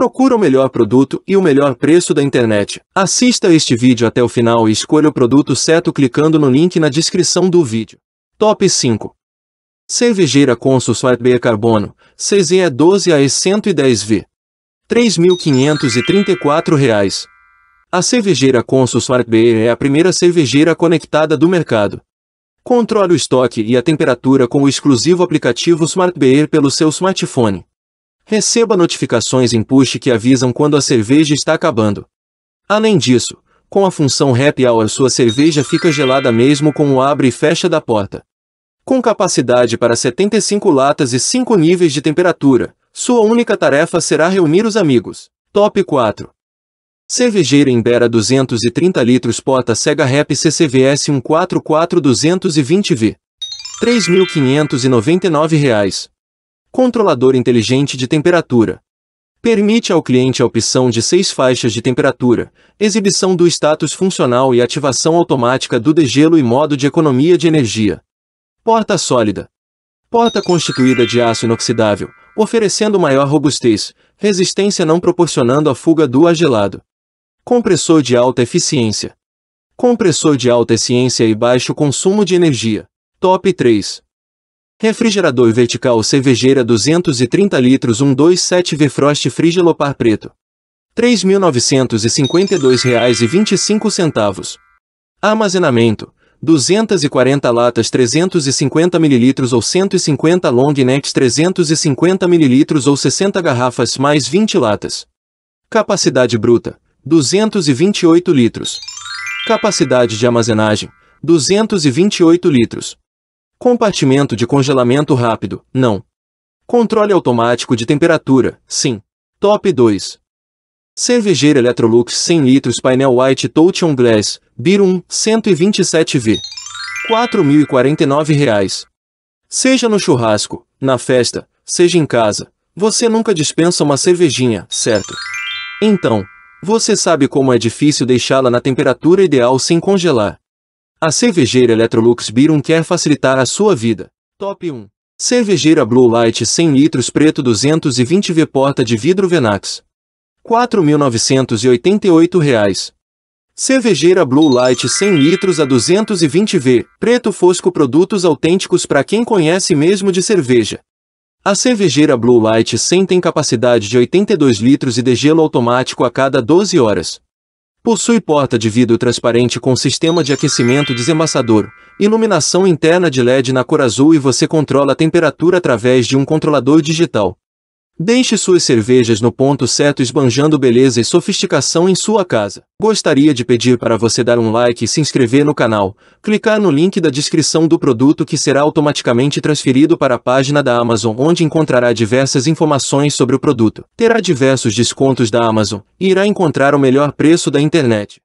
Procura o melhor produto e o melhor preço da internet. Assista este vídeo até o final e escolha o produto certo clicando no link na descrição do vídeo. Top 5 Cervejeira Consus White Beer Carbono, CZE 12 AE 110V. R$ 3.534. A cervejeira Consus Beer é a primeira cervejeira conectada do mercado. Controle o estoque e a temperatura com o exclusivo aplicativo Smart Beer pelo seu smartphone. Receba notificações em push que avisam quando a cerveja está acabando. Além disso, com a função Happy Hour sua cerveja fica gelada mesmo com o abre e fecha da porta. Com capacidade para 75 latas e 5 níveis de temperatura, sua única tarefa será reunir os amigos. Top 4 Cervejeira Imbera 230 litros Porta Sega Rap CCVS 144-220V. R$ 3.599. Controlador inteligente de temperatura. Permite ao cliente a opção de seis faixas de temperatura, exibição do status funcional e ativação automática do degelo e modo de economia de energia. Porta sólida. Porta constituída de aço inoxidável, oferecendo maior robustez, resistência não proporcionando a fuga do ar gelado. Compressor de alta eficiência. Compressor de alta eficiência e baixo consumo de energia. Top 3. Refrigerador vertical cervejeira 230 litros 127 V Frost Frigelopar preto. R$ 3.952,25. Armazenamento. 240 latas 350 ml ou 150 long necks 350 ml ou 60 garrafas mais 20 latas. Capacidade bruta. 228 litros. Capacidade de armazenagem. 228 litros. Compartimento de congelamento rápido, não. Controle automático de temperatura, sim. Top 2. Cervejeira Electrolux 100 litros painel White on Glass, Birum 127V. R$ 4.049. Seja no churrasco, na festa, seja em casa, você nunca dispensa uma cervejinha, certo? Então, você sabe como é difícil deixá-la na temperatura ideal sem congelar. A cervejeira Electrolux Birum quer facilitar a sua vida. Top 1. Cervejeira Blue Light 100 litros preto 220 V porta de vidro Venax. R$ 4.988. Cervejeira Blue Light 100 litros a 220 V, preto fosco produtos autênticos para quem conhece mesmo de cerveja. A cervejeira Blue Light 100 tem capacidade de 82 litros e de gelo automático a cada 12 horas. Possui porta de vidro transparente com sistema de aquecimento desembaçador, iluminação interna de LED na cor azul e você controla a temperatura através de um controlador digital. Deixe suas cervejas no ponto certo esbanjando beleza e sofisticação em sua casa. Gostaria de pedir para você dar um like e se inscrever no canal, clicar no link da descrição do produto que será automaticamente transferido para a página da Amazon onde encontrará diversas informações sobre o produto. Terá diversos descontos da Amazon e irá encontrar o melhor preço da internet.